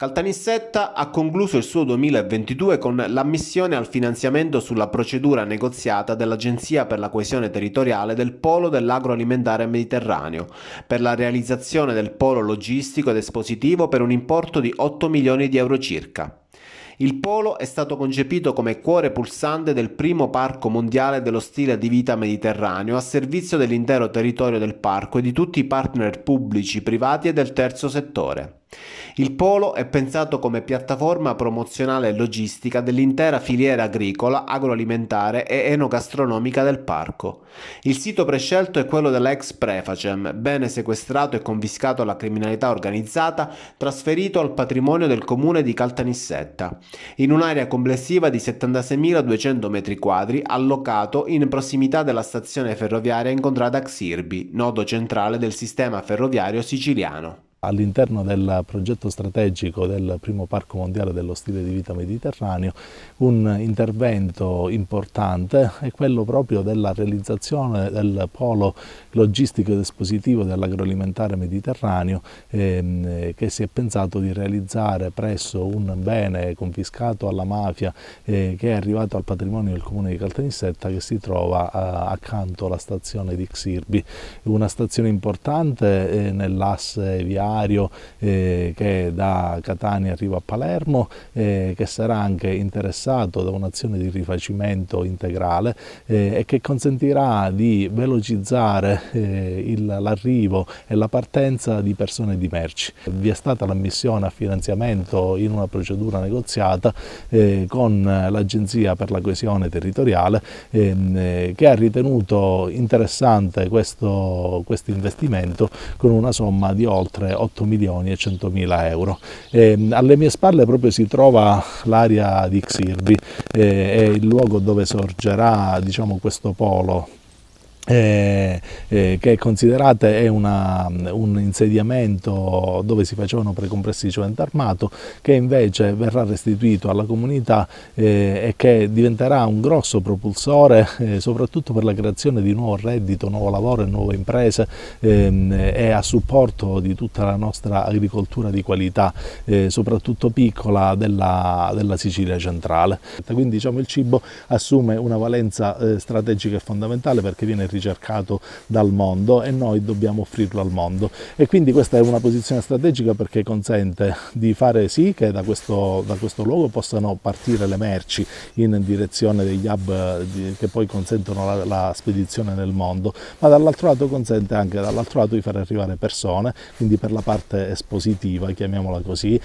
Caltanissetta ha concluso il suo 2022 con l'ammissione al finanziamento sulla procedura negoziata dell'Agenzia per la coesione territoriale del Polo dell'agroalimentare mediterraneo per la realizzazione del polo logistico ed espositivo per un importo di 8 milioni di euro circa. Il polo è stato concepito come cuore pulsante del primo parco mondiale dello stile di vita mediterraneo a servizio dell'intero territorio del parco e di tutti i partner pubblici, privati e del terzo settore. Il polo è pensato come piattaforma promozionale e logistica dell'intera filiera agricola, agroalimentare e enogastronomica del parco. Il sito prescelto è quello dell'ex Prefacem, bene sequestrato e confiscato alla criminalità organizzata, trasferito al patrimonio del comune di Caltanissetta, in un'area complessiva di 76.200 m2 allocato in prossimità della stazione ferroviaria incontrata a Xirbi, nodo centrale del sistema ferroviario siciliano all'interno del progetto strategico del primo parco mondiale dello stile di vita mediterraneo un intervento importante è quello proprio della realizzazione del polo logistico ed espositivo dell'agroalimentare mediterraneo ehm, che si è pensato di realizzare presso un bene confiscato alla mafia eh, che è arrivato al patrimonio del comune di Caltanissetta che si trova eh, accanto alla stazione di Xirbi, una stazione importante eh, nell'asse viale aereo eh, che da Catania arriva a Palermo, eh, che sarà anche interessato da un'azione di rifacimento integrale eh, e che consentirà di velocizzare eh, l'arrivo e la partenza di persone e di merci. Vi è stata l'ammissione a finanziamento in una procedura negoziata eh, con l'Agenzia per la coesione territoriale ehm, che ha ritenuto interessante questo, questo investimento con una somma di oltre 8 milioni e 100 mila euro. E, ehm, alle mie spalle proprio si trova l'area di Xirbi, eh, è il luogo dove sorgerà diciamo, questo polo eh, eh, che considerate è una, un insediamento dove si facevano precompressi di cemento armato che invece verrà restituito alla comunità eh, e che diventerà un grosso propulsore eh, soprattutto per la creazione di nuovo reddito, nuovo lavoro e nuove imprese ehm, e a supporto di tutta la nostra agricoltura di qualità eh, soprattutto piccola della, della, Sicilia centrale. Quindi diciamo il cibo assume una valenza eh, strategica e fondamentale perché viene ricercato ricercato dal mondo e noi dobbiamo offrirlo al mondo. E quindi questa è una posizione strategica perché consente di fare sì che da questo, da questo luogo possano partire le merci in direzione degli hub che poi consentono la, la spedizione nel mondo, ma dall'altro lato consente anche dall'altro lato di far arrivare persone, quindi per la parte espositiva, chiamiamola così,